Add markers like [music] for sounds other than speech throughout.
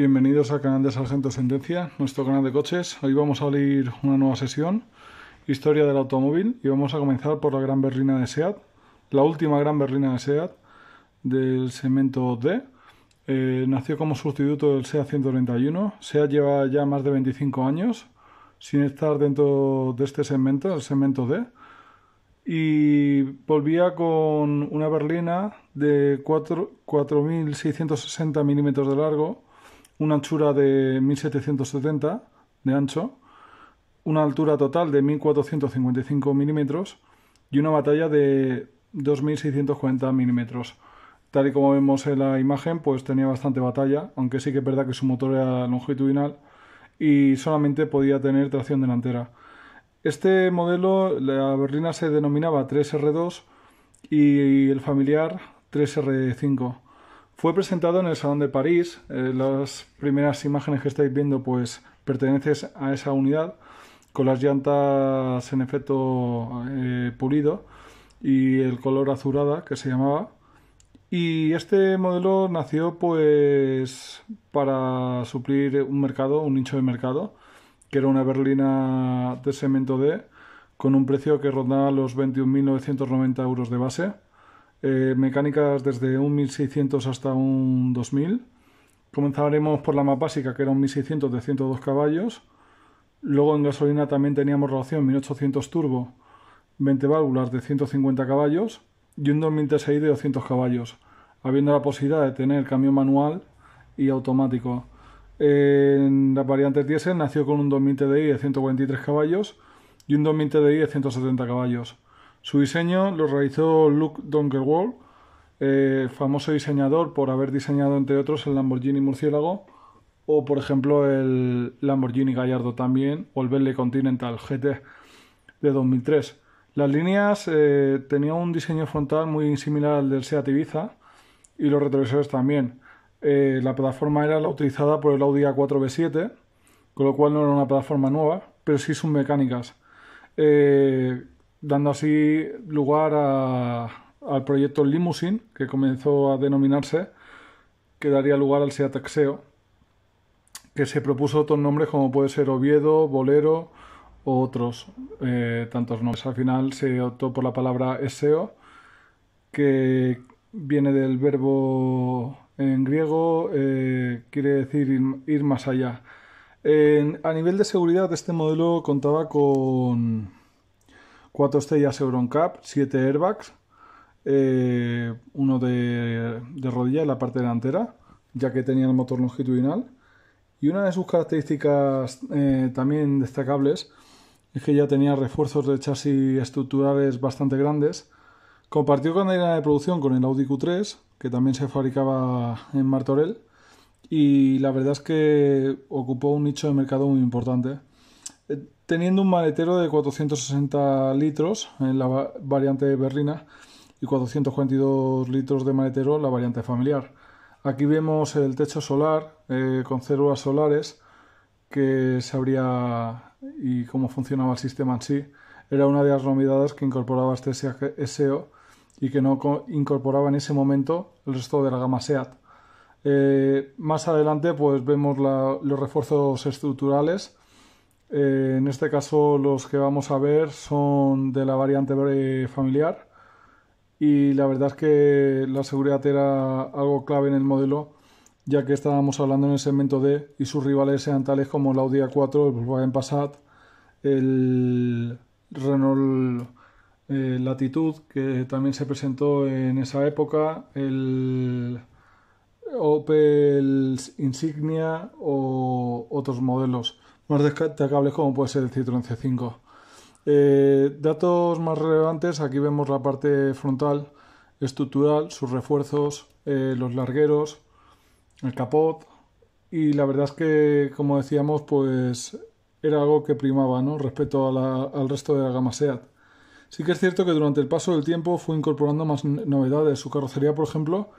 Bienvenidos al canal de Sargento Sentencia, nuestro canal de coches. Hoy vamos a abrir una nueva sesión, historia del automóvil, y vamos a comenzar por la gran berlina de SEAT, la última gran berlina de SEAT del segmento D. Eh, nació como sustituto del SEAT 131. SEAT lleva ya más de 25 años sin estar dentro de este segmento, el segmento D. Y volvía con una berlina de 4.660 milímetros de largo, una anchura de 1770 de ancho, una altura total de 1455 milímetros y una batalla de 2640 milímetros. Tal y como vemos en la imagen, pues tenía bastante batalla, aunque sí que es verdad que su motor era longitudinal y solamente podía tener tracción delantera. Este modelo, la berlina se denominaba 3R2 y el familiar 3R5. Fue presentado en el Salón de París. Eh, las primeras imágenes que estáis viendo pues pertenecen a esa unidad con las llantas en efecto eh, pulido y el color azurada que se llamaba. Y este modelo nació pues para suplir un mercado, un nicho de mercado, que era una berlina de cemento D con un precio que rondaba los 21.990 euros de base eh, mecánicas desde un 1600 hasta un 2000. Comenzaremos por la más básica, que era un 1600 de 102 caballos. Luego en gasolina también teníamos relación 1800 turbo, 20 válvulas de 150 caballos y un 2000 de 200 caballos, habiendo la posibilidad de tener camión manual y automático. En las variantes diésel nació con un 2000 TDI de 143 caballos y un 2000 TDI de 170 caballos. Su diseño lo realizó Luke Dunkerwald, eh, famoso diseñador por haber diseñado, entre otros, el Lamborghini Murciélago o, por ejemplo, el Lamborghini Gallardo también o el Bentley Continental GT de 2003. Las líneas eh, tenían un diseño frontal muy similar al del Seat Ibiza y los retrovisores también. Eh, la plataforma era la utilizada por el Audi A4 b 7 con lo cual no era una plataforma nueva, pero sí sus mecánicas. Eh, dando así lugar al proyecto Limousine, que comenzó a denominarse, que daría lugar al Seat Axeo, que se propuso otros nombres como puede ser Oviedo, Bolero otros eh, tantos nombres. Al final se optó por la palabra Eseo, que viene del verbo en griego, eh, quiere decir ir, más allá. a nivel de seguridad, este modelo contaba con 4 estrellas Euron cap 7 airbags, eh, uno de, rodilla en la parte delantera, ya que tenía el motor longitudinal. Y una de sus características eh, también destacables es que ya tenía refuerzos de chasis estructurales bastante grandes. Compartió con cadena de producción con el Audi Q3, que también se fabricaba en Martorell, y la verdad es que ocupó un nicho de mercado muy importante. Eh, teniendo un maletero de 460 litros en la variante berlina y 442 litros de maletero en la variante familiar. Aquí vemos el techo solar eh, con células solares que se abría y cómo funcionaba el sistema en sí. Era una de las novedades que incorporaba este SEO y que no incorporaba en ese momento el resto de la gama SEAT. Eh, más adelante pues vemos los refuerzos estructurales eh, en este caso los que vamos a ver son de la variante familiar y la verdad es que la seguridad era algo clave en el modelo ya que estábamos hablando en el segmento D y sus rivales sean tales como el Audi A4, el Volkswagen Passat, el Renault eh, Latitude, que también se presentó en esa época, el Opel Insignia o otros modelos más destacables como puede ser el Citroën C5. Eh, datos más relevantes, aquí vemos la parte frontal estructural, sus refuerzos, eh, los largueros, el capot y la verdad es que, como decíamos, pues era algo que primaba ¿no? respecto al resto de la gama SEAT. Sí que es cierto que durante el paso del tiempo fue incorporando más novedades. Su carrocería, por ejemplo,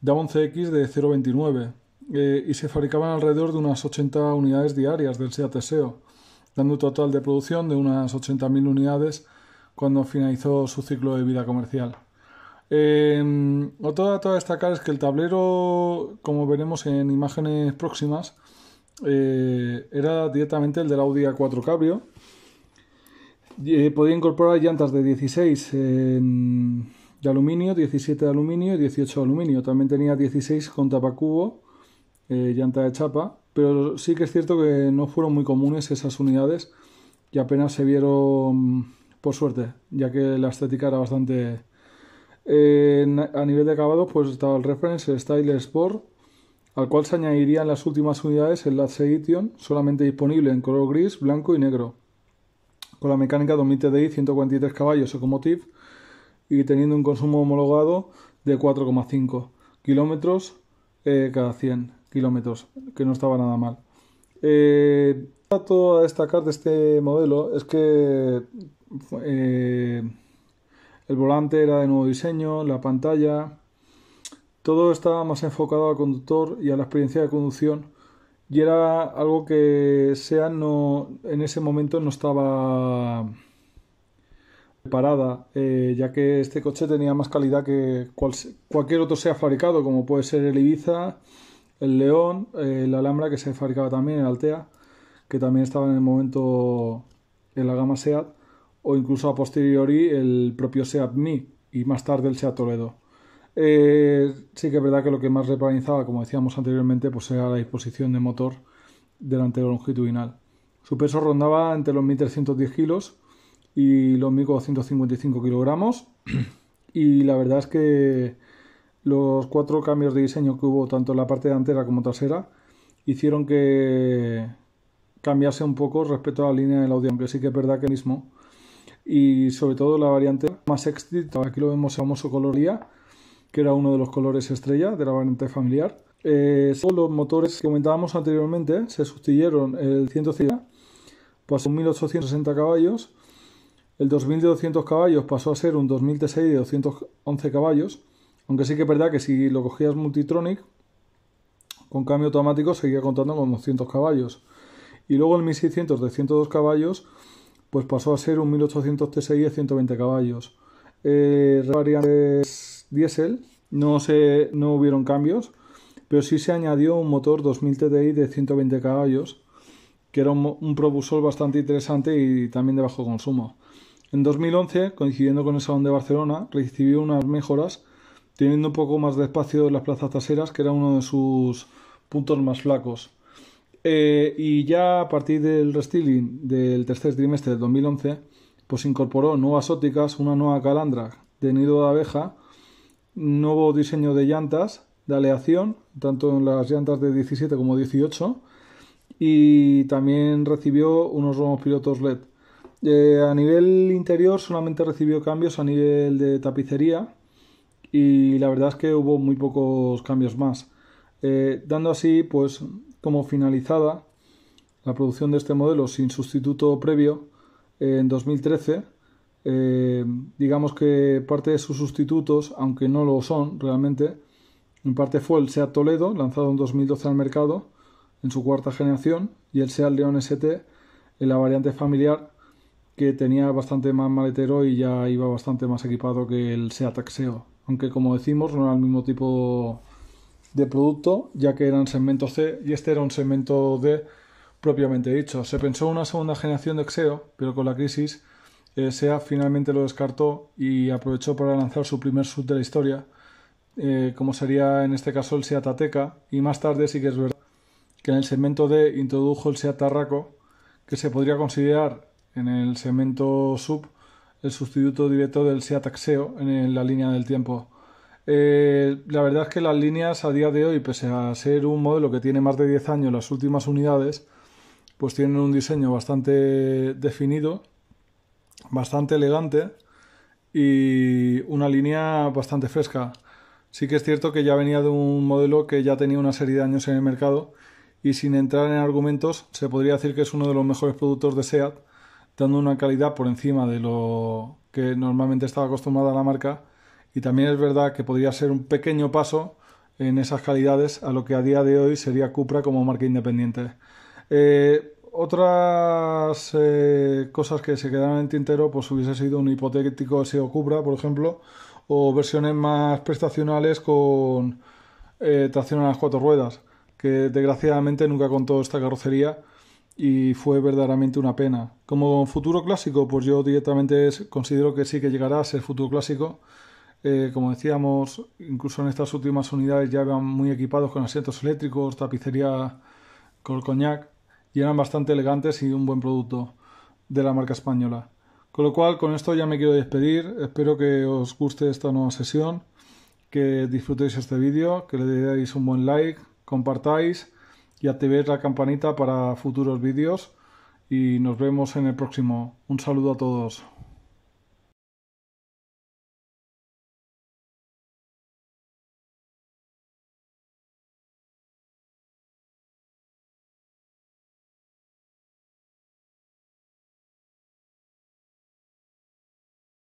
da un CX de 029 eh, y se fabricaban alrededor de unas 80 unidades diarias del SEAT dando un total de producción de unas 80.000 unidades cuando finalizó su ciclo de vida comercial. Eh, em, otro dato a destacar es que el tablero, como veremos en imágenes próximas, eh, era directamente el del Audi A4 Cabrio. Eh, podía incorporar llantas de 16 de aluminio, 17 de aluminio y 18 de aluminio. También tenía 16 con tapacubo eh, llanta de chapa, pero sí que es cierto que no fueron muy comunes esas unidades y apenas se vieron por suerte, ya que la estética era bastante... Eh, a nivel de acabado pues estaba el Reference, el Style Sport, al cual se añadirían las últimas unidades en la Edition, solamente disponible en color gris, blanco y negro, con la mecánica 2000 TDI 143 caballos Ecomotive y teniendo un consumo homologado de 4,5 kilómetros eh, cada 100 kilómetros, que no estaba nada mal. Eh, a destacar de este modelo es que eh, el volante era de nuevo diseño, la pantalla, todo estaba más enfocado al conductor y a la experiencia de conducción y era algo que SEA no, en ese momento no estaba preparada, eh, ya que este coche tenía más calidad que cualquier otro sea fabricado, como puede ser el Ibiza, el León, eh, la Alhambra que se fabricaba también, en Altea, que también estaba en el momento en la gama SEAT, o incluso a posteriori el propio SEAT Mi y más tarde el SEAT Toledo. Eh, sí que es verdad que lo que más reparanizaba, como decíamos anteriormente, pues era la disposición de motor delantero longitudinal. Su peso rondaba entre los 1.310 kilos y los 1.455 kilogramos [clears throat] y la verdad es que los cuatro cambios de diseño que hubo tanto en la parte delantera como trasera hicieron que cambiase un poco respecto a la línea del audio, aunque sí que es verdad que mismo. Y sobre todo la variante más extinta, aquí lo vemos el famoso coloría, que era uno de los colores estrella de la variante familiar. Eh, los motores que comentábamos anteriormente se sustituyeron el 100cc pasó a 1860 caballos, el 2200 caballos pasó a ser un 2006 de 211 caballos, aunque sí que es verdad que si lo cogías Multitronic, con cambio automático seguía contando con 200 caballos. Y luego el 1600 de caballos, pues pasó a ser un 1800 TSI de 120 caballos. Eh, variantes diésel, no, no hubieron cambios, pero sí se añadió un motor 2000 TDI de 120 caballos, que era un, un propulsor bastante interesante y también de bajo consumo. En 2011, coincidiendo con el Salón de Barcelona, recibió unas mejoras teniendo un poco más de espacio en las plazas traseras, que era uno de sus puntos más flacos. Eh, y ya a partir del restyling del tercer trimestre del 2011, pues incorporó nuevas ópticas, una nueva calandra de nido de abeja, nuevo diseño de llantas, de aleación, tanto en las llantas de 17 como 18, y también recibió unos nuevos pilotos LED. Eh, a nivel interior solamente recibió cambios a nivel de tapicería, y la verdad es que hubo muy pocos cambios más, eh, dando así pues como finalizada la producción de este modelo sin sustituto previo eh, en 2013. Eh, digamos que parte de sus sustitutos, aunque no lo son realmente, en parte fue el SEAT Toledo, lanzado en 2012 al mercado, en su cuarta generación, y el SEAT León ST, en la variante familiar, que tenía bastante más maletero y ya iba bastante más equipado que el SEAT Axeo aunque como decimos no era el mismo tipo de producto, ya que eran segmento C y este era un segmento D propiamente dicho. Se pensó una segunda generación de Xeo, pero con la crisis eh, SEA finalmente lo descartó y aprovechó para lanzar su primer sub de la historia, eh, como sería en este caso el SEAT Ateca, y más tarde sí que es verdad que en el segmento D introdujo el SEAT Tarraco, que se podría considerar en el segmento sub el sustituto directo del SEAT Axeo en la línea del tiempo. Eh, la verdad es que las líneas a día de hoy, pese a ser un modelo que tiene más de 10 años las últimas unidades, pues tienen un diseño bastante definido, bastante elegante y una línea bastante fresca. Sí que es cierto que ya venía de un modelo que ya tenía una serie de años en el mercado y sin entrar en argumentos se podría decir que es uno de los mejores productos de SEAT dando una calidad por encima de lo que normalmente estaba acostumbrada la marca. Y también es verdad que podría ser un pequeño paso en esas calidades a lo que a día de hoy sería Cupra como marca independiente. Eh, otras eh, cosas que se quedaron en tintero, pues hubiese sido un hipotético SEO Cupra, por ejemplo, o versiones más prestacionales con eh, tracción a las cuatro ruedas, que desgraciadamente nunca contó esta carrocería y fue verdaderamente una pena. Como futuro clásico, pues yo directamente considero que sí que llegará a ser futuro clásico. Eh, como decíamos, incluso en estas últimas unidades ya eran muy equipados con asientos eléctricos, tapicería con coñac y eran bastante elegantes y un buen producto de la marca española. Con lo cual, con esto ya me quiero despedir. Espero que os guste esta nueva sesión, que disfrutéis este vídeo, que le deis un buen like, compartáis y activéis la campanita para futuros vídeos y nos vemos en el próximo. Un saludo a todos.